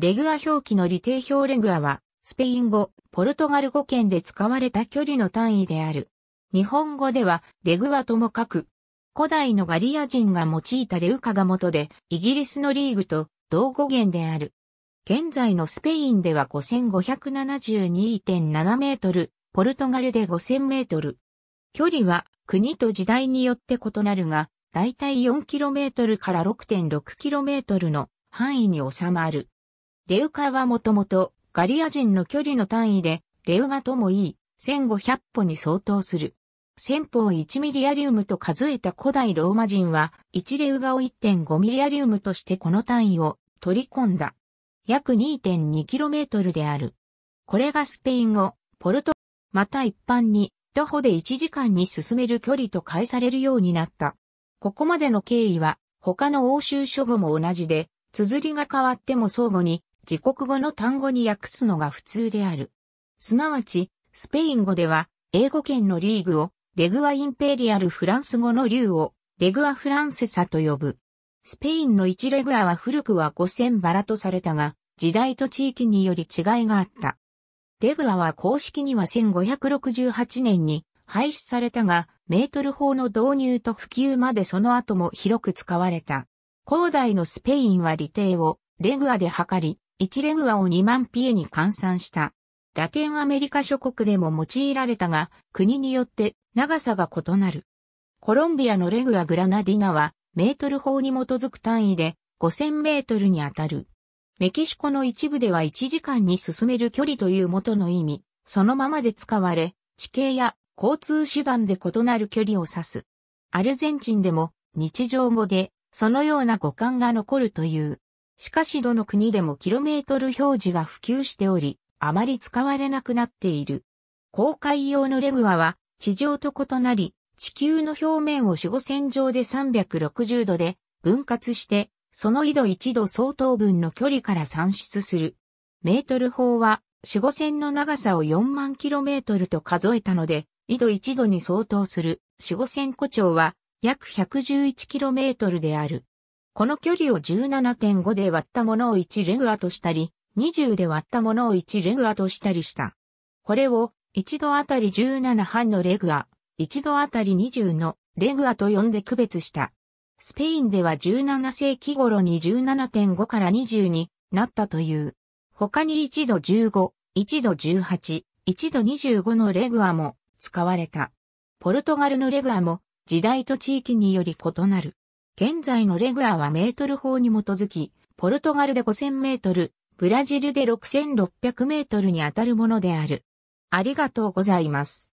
レグア表記の理定表レグアは、スペイン語、ポルトガル語圏で使われた距離の単位である。日本語では、レグアとも書く。古代のガリア人が用いたレウカが元で、イギリスのリーグと同語源である。現在のスペインでは5572.7メートル、ポルトガルで5000メートル。距離は国と時代によって異なるが、だいたい4トルから6 6トルの範囲に収まる。レウカはもともとガリア人の距離の単位で、レウガともいい、1500歩に相当する。先方1ミリアリウムと数えた古代ローマ人は、1レウガを1.5ミリアリウムとしてこの単位を取り込んだ。約2 2トルである。これがスペイン語、ポルト、また一般に、徒歩で1時間に進める距離と返されるようになった。ここまでの経緯は、他の欧州書語も同じで、綴りが変わっても相互に自国語の単語に訳すのが普通である。すなわち、スペイン語では、英語圏のリーグを、レグアインペリアルフランス語の竜を、レグアフランセサと呼ぶ。スペインの1レグアは古くは5000バラとされたが、時代と地域により違いがあった。レグアは公式には1568年に廃止されたが、メートル法の導入と普及までその後も広く使われた。広大のスペインは理定をレグアで測り、1レグアを2万ピエに換算した。ラテンアメリカ諸国でも用いられたが、国によって長さが異なる。コロンビアのレグア・グラナディナは、メートル法に基づく単位で5000メートルにあたる。メキシコの一部では1時間に進める距離という元の意味、そのままで使われ、地形や交通手段で異なる距離を指す。アルゼンチンでも日常語でそのような語感が残るという。しかしどの国でもキロメートル表示が普及しており、あまり使われなくなっている。公開用のレグアは地上と異なり、地球の表面を守護線上で360度で分割して、その緯度1度相当分の距離から算出する。メートル法は守護線の長さを4万キロメートルと数えたので、緯度1度に相当する守護線個長は約111キロメートルである。この距離を17.5で割ったものを1レグアとしたり、20で割ったものを1レグアとしたりした。これを、1度あたり17半のレグア、1度あたり20のレグアと呼んで区別した。スペインでは17世紀頃に17.5から20になったという。他に1度15、1度18、1度25のレグアも使われた。ポルトガルのレグアも時代と地域により異なる。現在のレグアはメートル法に基づき、ポルトガルで5000メートル、ブラジルで6600メートルにあたるものである。ありがとうございます。